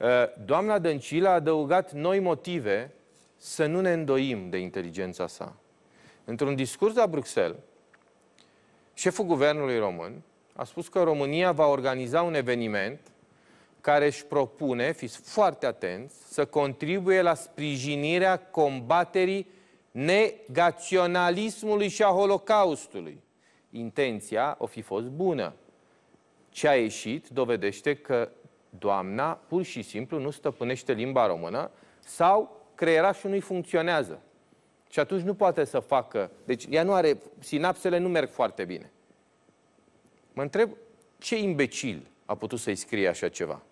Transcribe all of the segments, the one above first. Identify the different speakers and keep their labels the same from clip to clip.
Speaker 1: Uh, doamna Dăncilă a adăugat noi motive să nu ne îndoim de inteligența sa. Într-un discurs la Bruxelles, șeful guvernului român a spus că România va organiza un eveniment care își propune, fiți foarte atenți, să contribuie la sprijinirea combaterii negaționalismului și a Holocaustului. Intenția o fi fost bună. Ce a ieșit dovedește că doamna pur și simplu nu stăpânește limba română sau creierașul nu-i funcționează. Și atunci nu poate să facă... Deci ea nu are... Sinapsele nu merg foarte bine. Mă întreb ce imbecil a putut să-i scrie așa ceva.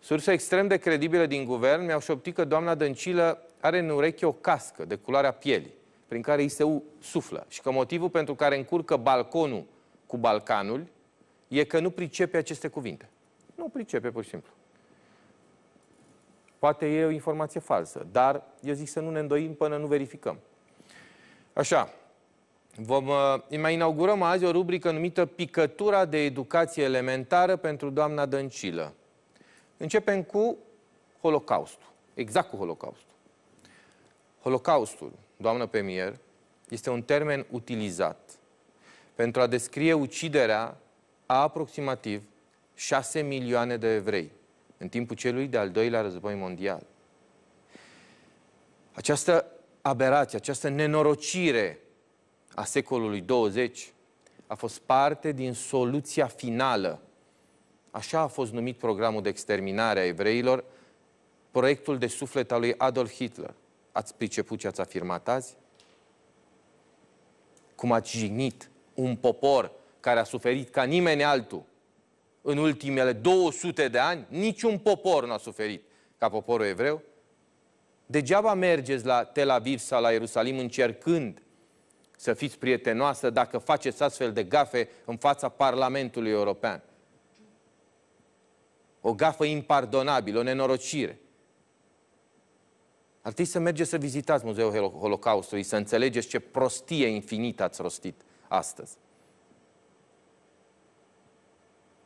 Speaker 1: Surse extrem de credibile din guvern mi-au șoptit că doamna Dăncilă are în ureche o cască de culoarea pielii, prin care îi se suflă și că motivul pentru care încurcă balconul cu Balcanul e că nu pricepe aceste cuvinte. Nu pricepe, pur și simplu. Poate e o informație falsă, dar eu zic să nu ne îndoim până nu verificăm. Așa, vom, uh, mai inaugurăm azi o rubrică numită Picătura de educație elementară pentru doamna Dăncilă. Începem cu Holocaustul, exact cu Holocaustul. Holocaustul, doamnă premier, este un termen utilizat pentru a descrie uciderea a aproximativ 6 milioane de evrei în timpul celui de-al doilea război mondial. Această aberație, această nenorocire a secolului 20 a fost parte din soluția finală. Așa a fost numit programul de exterminare a evreilor, proiectul de suflet al lui Adolf Hitler. Ați priceput ce ați afirmat azi? Cum ați jignit un popor care a suferit ca nimeni altul în ultimele 200 de ani, niciun popor nu a suferit ca poporul evreu. Degeaba mergeți la Tel Aviv sau la Ierusalim încercând să fiți prietenoasă dacă faceți astfel de gafe în fața Parlamentului European. O gafă impardonabilă, o nenorocire. Ar trebui să mergeți să vizitați Muzeul Holocaustului, să înțelegeți ce prostie infinită ați rostit astăzi.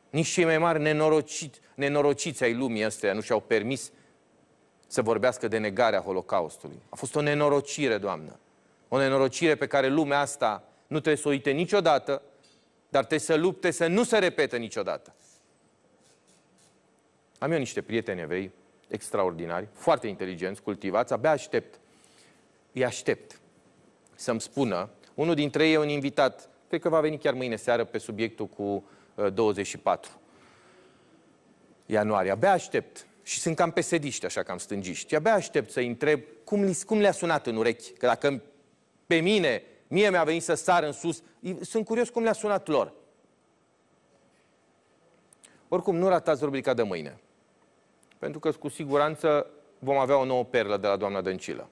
Speaker 1: Nici cei mai mari nenorociți, nenorociți ai lumii astea nu și-au permis să vorbească de negarea Holocaustului. A fost o nenorocire, Doamnă. O nenorocire pe care lumea asta nu trebuie să o uite niciodată, dar trebuie să lupte să nu se repete niciodată. Am eu niște prieteni evrei extraordinari, foarte inteligenți, cultivați, abia aștept. Îi aștept să-mi spună, unul dintre ei e un invitat Cred că va veni chiar mâine seară pe subiectul cu 24 uh, ianuarie. Abia aștept. Și sunt cam pesediști, așa, cam stângiști. Abia aștept să-i întreb cum, li, cum le-a sunat în urechi. Că dacă pe mine, mie mi-a venit să sar în sus, sunt curios cum le-a sunat lor. Oricum, nu ratați rubrica de mâine. Pentru că, cu siguranță, vom avea o nouă perlă de la doamna Dăncilă.